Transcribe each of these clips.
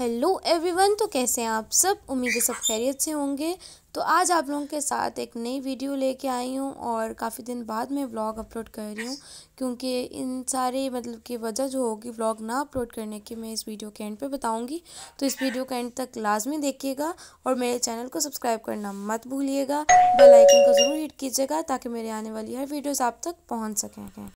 hello everyone तो कैसे हैं आप सब उम्मीद है सब खैरियत से होंगे तो आज आप लोगों के साथ एक नई वीडियो लेके आई हूँ और काफ़ी दिन बाद मैं व्लॉग अपलोड कर रही हूँ क्योंकि इन सारे मतलब की वजह जो होगी व्लॉग ना अपलोड करने की मैं इस वीडियो के एंड पे बताऊँगी तो इस वीडियो के एंड तक लाजमी देखिएगा और मेरे चैनल को सब्सक्राइब करना मत भूलिएगा बेलाइकन को ज़रूर हिट कीजिएगा ताकि मेरे आने वाली हर वीडियोज़ आप तक पहुँच सकें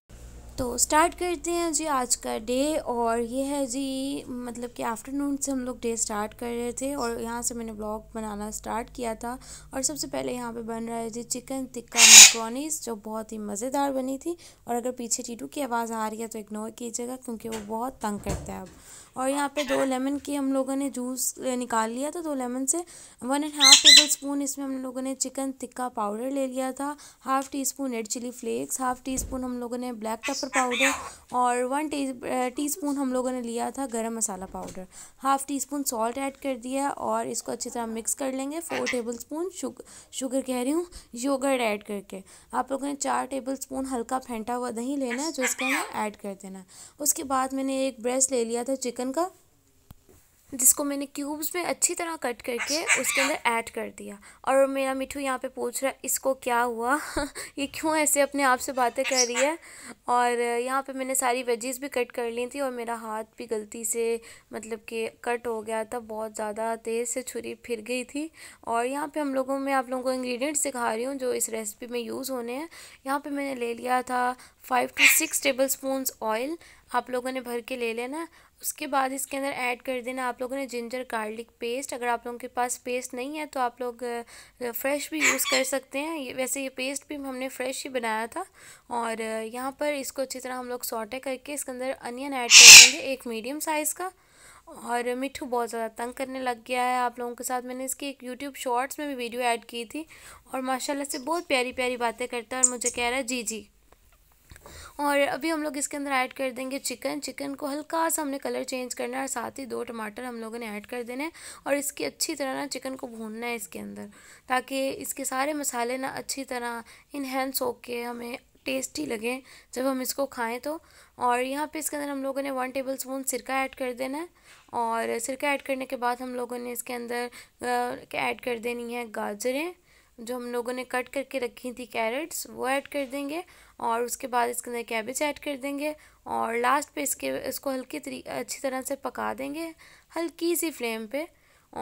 तो स्टार्ट करते हैं जी आज का डे और ये है जी मतलब कि आफ्टरनून से हम लोग डे स्टार्ट कर रहे थे और यहाँ से मैंने ब्लॉग बनाना स्टार्ट किया था और सबसे पहले यहाँ पे बन रहा है जी चिकन टिक्का मैक्रोनीस जो बहुत ही मज़ेदार बनी थी और अगर पीछे टीटू की आवाज़ आ रही है तो इग्नोर कीजिएगा क्योंकि वो बहुत तंग करता है अब और यहाँ पे दो लेमन के हम लोगों ने जूस निकाल लिया था दो लेमन से one and half tablespoon इसमें हम लोगों ने चिकन टिक्का पाउडर ले लिया था half teaspoon red chilli flakes half teaspoon हम लोगों ने ब्लैक पेपर पाउडर और वन टी टी स्पून हम लोगों ने लिया था गर्म मसाला powder half teaspoon salt add कर दिया और इसको अच्छी तरह मिक्स कर लेंगे फोर टेबल स्पून शुगर कह रही हूँ योगर्ट ऐड करके आप लोगों ने चार टेबल स्पून हल्का फेंटा हुआ दही लेना है जो इसको हमें ऐड कर देना है उसके बाद मैंने एक ब्रेस्ट ले लिया था चिकन चिकन का जिसको मैंने क्यूब्स में अच्छी तरह कट करके उसके अंदर ऐड कर दिया और मेरा मिठू यहाँ पे पूछ रहा है इसको क्या हुआ ये क्यों ऐसे अपने आप से बातें कर रही है और यहाँ पे मैंने सारी वेजीज भी कट कर ली थी और मेरा हाथ भी गलती से मतलब कि कट हो गया था बहुत ज़्यादा तेज़ से छुरी फिर गई थी और यहाँ पर हम लोगों में आप लोगों को इन्ग्रीडियंट्स सिखा रही हूँ जो इस रेसिपी में यूज़ होने हैं यहाँ पर मैंने ले लिया था five two six table oil आप लोगों ने भर के ले लेना उसके बाद इसके अंदर ऐड कर देना आप लोगों ने जिंजर गार्लिक पेस्ट अगर आप लोगों के पास पेस्ट नहीं है तो आप लोग फ्रेश भी यूज़ कर सकते हैं ये वैसे ये पेस्ट भी हमने फ्रेश ही बनाया था और यहाँ पर इसको अच्छी तरह हम लोग सॉटे करके इसके अंदर अनियन ऐड कर देंगे एक मीडियम साइज़ का और मिठू बहुत ज़्यादा तंग करने लग गया है आप लोगों के साथ मैंने इसकी एक यूट्यूब शॉर्ट्स में भी वीडियो ऐड की थी और माशाल्लाह से बहुत प्यारी प्यारी बातें करता है और मुझे कह रहा है जी जी और अभी हम लोग इसके अंदर ऐड कर देंगे चिकन चिकन को हल्का सा हमने कलर चेंज करना है और साथ ही दो टमाटर हम लोगों ने ऐड कर देने और इसकी अच्छी तरह ना चिकन को भूनना है इसके अंदर ताकि इसके सारे मसाले ना अच्छी तरह इन्हेंस होके हमें टेस्टी लगे जब हम इसको खाएं तो और यहाँ पे इसके अंदर हम लोगों ने वन टेबल स्पून सिरका ऐड कर देना है और सिरका ऐड करने के बाद हम लोगों ने इसके अंदर ऐड कर देनी है गाजरें जो हम लोगों ने कट करके रखी थी कैरेट्स वो ऐड कर देंगे और उसके बाद इसके अंदर कैबेज ऐड कर देंगे और लास्ट पे इसके इसको हल्की अच्छी तरह से पका देंगे हल्की सी फ्लेम पे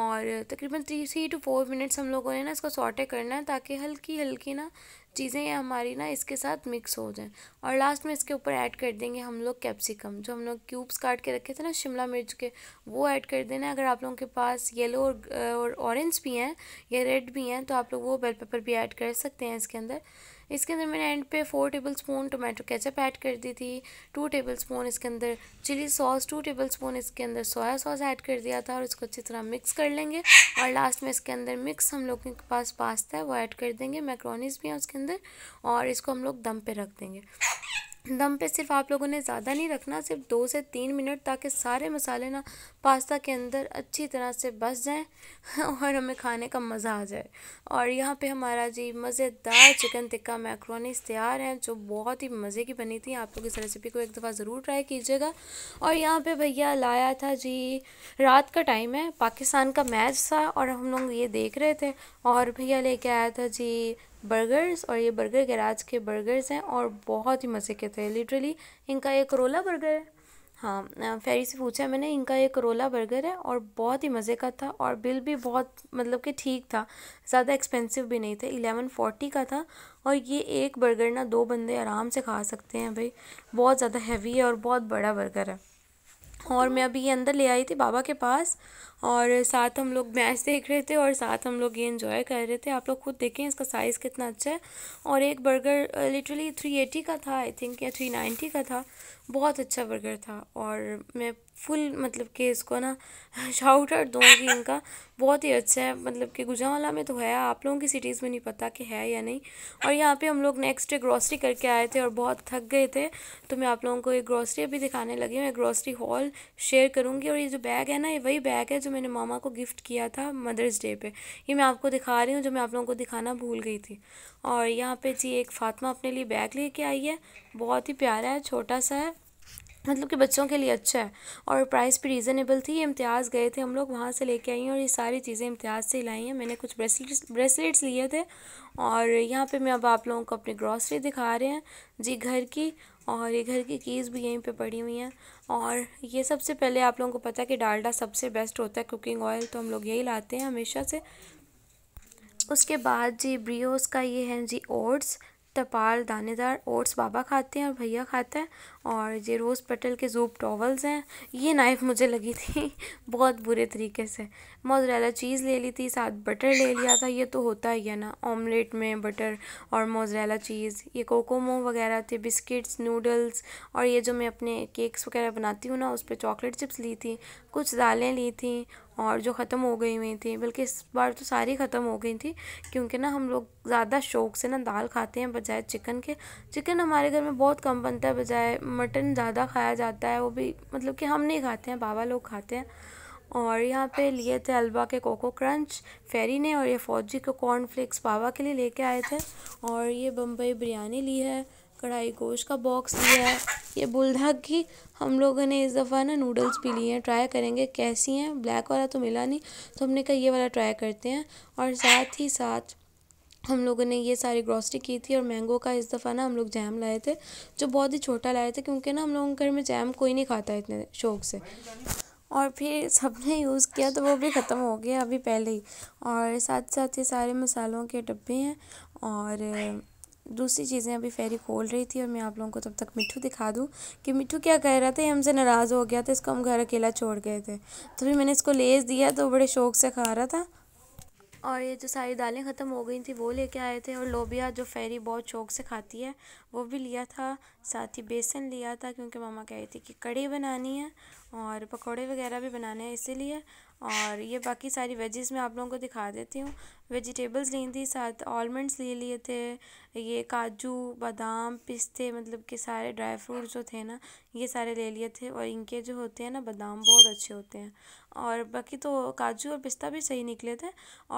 और तकरीबन three three two four minutes हम लोगों ने ना इसको सॉटे करना है ताकि हल्की हल्की ना चीज़ें हमारी ना इसके साथ मिक्स हो जाएँ और लास्ट में इसके ऊपर ऐड कर देंगे हम लोग कैप्सिकम जो हम लोग क्यूब्स काट के रखे थे ना शिमला मिर्च के वो ऐड कर देना अगर आप लोगों के पास येलो और और ऑरेंज भी हैं या रेड भी हैं तो आप लोग वो बेल पेपर भी ऐड कर सकते हैं इसके अंदर इसके अंदर मैंने एंड पे four tablespoon tomato ketchup add कर दी थी टू टेबल स्पून इसके अंदर chilli sauce two tablespoon इसके अंदर सोया सॉस ऐड कर दिया था और इसको अच्छी तरह मिक्स कर लेंगे और लास्ट में इसके अंदर मिक्स हम लोगों के पास पास्ता है वो ऐड कर देंगे मैक्रोनीस भी हैं उसके अंदर अंदर और इसको हम लोग दम पे रख देंगे दम पे सिर्फ आप लोगों ने ज़्यादा नहीं रखना सिर्फ दो से तीन मिनट ताकि सारे मसाले ना पास्ता के अंदर अच्छी तरह से बस जाएं और हमें खाने का मज़ा आ जाए और यहाँ पे हमारा जी मज़ेदार चिकन टिक्का मैक्रोनीस तैयार हैं जो बहुत ही मज़े की बनी थी आप लोग इस रेसिपी को एक दफ़ा ज़रूर ट्राई कीजिएगा और यहाँ पर भैया लाया था जी रात का टाइम है पाकिस्तान का मैच था और हम लोग ये देख रहे थे और भैया लेके आया था जी बर्गर्स और ये बर्गर गैराज के बर्गर्स हैं और बहुत ही मज़े के थे लिटरली इनका एक रोला बर्गर है हाँ फेरी से पूछा मैंने इनका एक रोला बर्गर है और बहुत ही मज़े का था और बिल भी बहुत मतलब कि ठीक था ज़्यादा एक्सपेंसिव भी नहीं थे एलेवन फोर्टी का था और ये एक बर्गर ना दो बंदे आराम से खा सकते हैं भाई बहुत ज़्यादा हैवी है और बहुत बड़ा बर्गर है और मैं अभी ये अंदर ले आई थी बाबा के पास और साथ हम लोग मैच देख रहे थे और साथ हम लोग ये इन्जॉय कर रहे थे आप लोग खुद देखें इसका साइज़ कितना अच्छा है और एक बर्गर लिटरली थ्री एटी का था आई थिंक या थ्री नाइन्टी का था बहुत अच्छा बर्गर था और मैं फुल मतलब कि इसको ना शाउट आउट दूँगी इनका बहुत ही अच्छा है मतलब कि गुजरावाला में तो है आप लोगों की सिटीज़ में नहीं पता कि है या नहीं और यहाँ पे हम लोग नेक्स्ट डे ग्रॉसरी करके आए थे और बहुत थक गए थे तो मैं आप लोगों को ये ग्रॉसरी अभी दिखाने लगी हूँ मैं ग्रॉसरी हॉल शेयर करूँगी और ये जो बैग है ना ये वही बैग है जो मैंने मामा को गिफ्ट किया था मदर्स डे पर ये मैं आपको दिखा रही हूँ जो मैं आप लोगों को दिखाना भूल गई थी और यहाँ पर जी एक फ़ातिमा अपने लिए बैग लेके आई है बहुत ही प्यारा है छोटा सा है मतलब कि बच्चों के लिए अच्छा है और प्राइस भी रीज़नेबल थी ये इम्तियाज़ गए थे हम लोग वहाँ से लेके आई हैं और ये सारी चीज़ें इम्तियाज़ से लाई हैं मैंने कुछ ब्रेसलेट्स ब्रेसलेट्स लिए थे और यहाँ पे मैं अब आप लोगों को अपनी ग्रॉसरी दिखा रहे हैं जी घर की और ये घर की कीज़ भी यहीं पे पड़ी हुई हैं और ये सबसे पहले आप लोगों को पता है कि डालडा सबसे बेस्ट होता है कुकिंग ऑयल तो हम लोग यही लाते हैं हमेशा से उसके बाद जी ब्रियोस का ये है जी ओट्स तपाल दानेदार ओट्स बाबा खाते हैं और भैया खाते हैं और ये रोज़ पेटल के जूप टॉवल्स हैं ये नाइफ़ मुझे लगी थी बहुत बुरे तरीके से मोजरेला चीज़ ले ली थी साथ बटर ले लिया था ये तो होता ही है ना ऑमलेट में बटर और मोजरेला चीज़ ये कोकोमो वगैरह थे बिस्किट्स नूडल्स और ये जो मैं अपने केक्स वगैरह बनाती हूँ ना उस पर चॉकलेट चिप्स ली थी कुछ दालें ली थी और जो ख़त्म हो गई हुई थी बल्कि इस बार तो सारी ख़त्म हो गई थी क्योंकि ना हम लोग ज़्यादा शौक से ना दाल खाते हैं बजाय चिकन के चिकन हमारे घर में बहुत कम बनता है बजाय मटन ज़्यादा खाया जाता है वो भी मतलब कि हम नहीं खाते हैं बाबा लोग खाते हैं और यहाँ पे लिए थे अलवा के कोको क्रंच फेरी ने और ये फौजी के कॉर्नफ्लेक्स बाबा के लिए लेके आए थे और ये बम्बई बिरयानी ली है कढ़ाई गोश का बॉक्स लिया है ये बुलधा की हम लोगों ने इस दफ़ा ना नूडल्स भी लिए हैं ट्राई करेंगे कैसी हैं ब्लैक वाला तो मिला नहीं तो हमने कहा ये वाला ट्राई करते हैं और साथ ही साथ हम लोगों ने ये सारी ग्रॉसरी की थी और मैंगो का इस दफ़ा ना हम लोग जैम लाए थे जो बहुत ही छोटा लाए थे क्योंकि ना हम लोगों के घर में जैम कोई नहीं खाता इतने शौक से और फिर सबने यूज़ किया तो वो भी ख़त्म हो गया अभी पहले ही और साथ साथ ये सारे मसालों के डब्बे हैं और दूसरी चीज़ें अभी फेरी खोल रही थी और मैं आप लोगों को तब तक मिठ्ठू दिखा दूँ कि मिठू क्या कह रहा था हमसे नाराज़ हो गया था इसको हम घर अकेला छोड़ गए थे तो फिर मैंने इसको लेस दिया तो बड़े शौक से खा रहा था और ये जो सारी दालें ख़त्म हो गई थी वो लेके आए थे और लोबिया जो फेरी बहुत शौक से खाती है वो भी लिया था साथ ही बेसन लिया था क्योंकि मामा कह रही थी कि कड़ी बनानी है और पकोड़े वगैरह भी बनाने हैं इसीलिए और ये बाकी सारी वेजेस मैं आप लोगों को दिखा देती हूँ वेजिटेबल्स ली थी साथ आलमंड्स ले लिए थे ये काजू बादाम पिस्ते मतलब कि सारे ड्राई फ्रूट जो थे ना ये सारे ले लिए थे और इनके जो होते हैं ना बादाम बहुत अच्छे होते हैं और बाकी तो काजू और पिस्ता भी सही निकले थे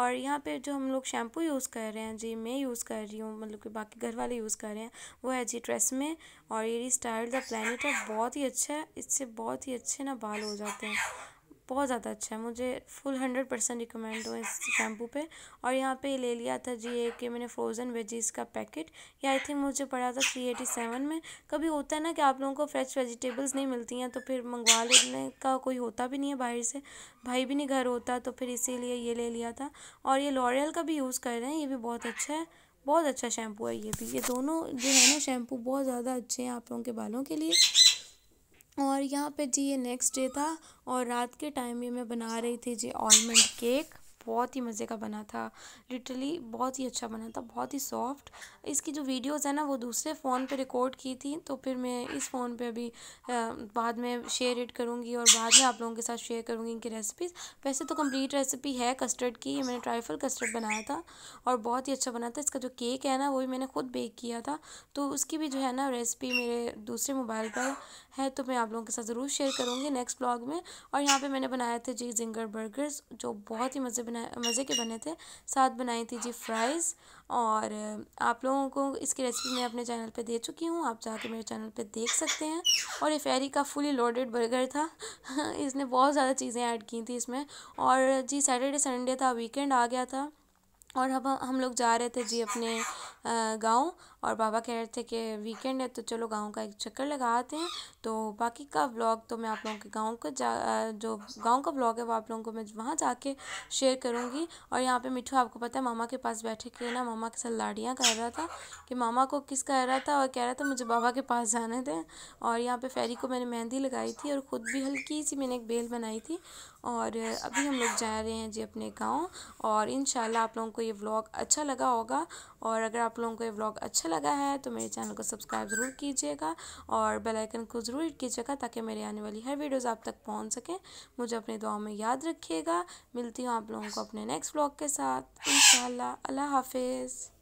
और यहाँ पर जो हम लोग शैम्पू यूज़ कर रहे हैं जी मैं यूज़ कर रही हूँ मतलब कि बाकी घर वाले यूज़ कर रहे हैं वो है जी ट्रेस में और ये स्टाइल द प्लानट है बहुत ही अच्छा है इससे बहुत ही अच्छे ना बाल हो जाते हैं बहुत ज़्यादा अच्छा है मुझे फुल हंड्रेड परसेंट रिकमेंड हो इस शैम्पू पे और यहाँ पे ले लिया था जी एक के मैंने फ्रोज़न वेजीज़ का पैकेट या आई थिंक मुझे पड़ा था थ्री एटी सेवन में कभी होता है ना कि आप लोगों को फ्रेश वेजिटेबल्स नहीं मिलती हैं तो फिर मंगवा लेने का कोई होता भी नहीं है बाहर से भाई भी नहीं घर होता तो फिर इसीलिए ये ले लिया था और ये लॉरियल का भी यूज़ कर रहे हैं ये भी बहुत अच्छा है बहुत अच्छा शैम्पू है ये भी ये दोनों जो है ना शैम्पू बहुत ज़्यादा अच्छे हैं आप लोगों के बालों के लिए और यहाँ पे जी ये नेक्स्ट डे था और रात के टाइम ये मैं बना रही थी जी ऑलमंड केक बहुत ही मज़े का बना था लिटरली बहुत ही अच्छा बना था बहुत ही सॉफ्ट इसकी जो वीडियोस है ना वो दूसरे फ़ोन पे रिकॉर्ड की थी तो फिर मैं इस फ़ोन पे अभी बाद में शेयर इट करूँगी और बाद में आप लोगों के साथ शेयर करूँगी इनकी रेसिपीज़ वैसे तो कम्प्लीट रेसिपी है कस्टर्ड की मैंने ट्राइफल कस्टर्ड बनाया था और बहुत ही अच्छा बना था इसका जो केक है ना वो भी मैंने खुद बेक किया था तो उसकी भी जो है ना रेसिपी मेरे दूसरे मोबाइल पर है तो मैं आप लोगों के साथ ज़रूर शेयर करूँगी नेक्स्ट ब्लॉग में और यहाँ पर मैंने बनाए थे जी जिंगर बर्गर्स जो बहुत ही मज़े बना मज़े के बने थे साथ बनाई थी जी फ्राइज़ और आप लोगों को इसकी रेसिपी मैं अपने चैनल पे दे चुकी हूँ आप जाके मेरे चैनल पे देख सकते हैं और ये फेरी का फुली लोडेड बर्गर था इसने बहुत ज़्यादा चीज़ें ऐड की थी इसमें और जी सैटरडे संडे था वीकेंड आ गया था और हम हम लोग जा रहे थे जी अपने गांव और बाबा कह रहे थे कि वीकेंड है तो चलो गाँव का एक चक्कर लगाते हैं तो बाकी का ब्लॉग तो मैं आप लोगों के गाँव का जा जो गाँव का ब्लॉग है वो आप लोगों को मैं वहाँ जाके शेयर करूँगी और यहाँ पे मिठू आपको पता है मामा के पास बैठे के ना मामा के साथ लाड़ियाँ कह रहा था कि मामा को किस कह रहा था और कह रहा था मुझे बाबा के पास जाने दें और यहाँ पर फेरी को मैंने मेहंदी लगाई थी और ख़ुद भी हल्की सी मैंने एक बेल बनाई थी और अभी हम लोग जा रहे हैं जी अपने गाँव और इन आप लोगों को ये ब्लॉग अच्छा लगा होगा और अगर आप लोगों को ये व्लॉग अच्छा लगा है तो मेरे चैनल को सब्सक्राइब ज़रूर कीजिएगा और बेलाइकन को ज़रूर हिट कीजिएगा ताकि मेरे आने वाली हर वीडियोज़ आप तक पहुँच सकें मुझे अपनी दुआ में याद रखिएगा मिलती हूँ आप लोगों को अपने नेक्स्ट ब्लॉग के साथ इन अल्लाह हाफिज़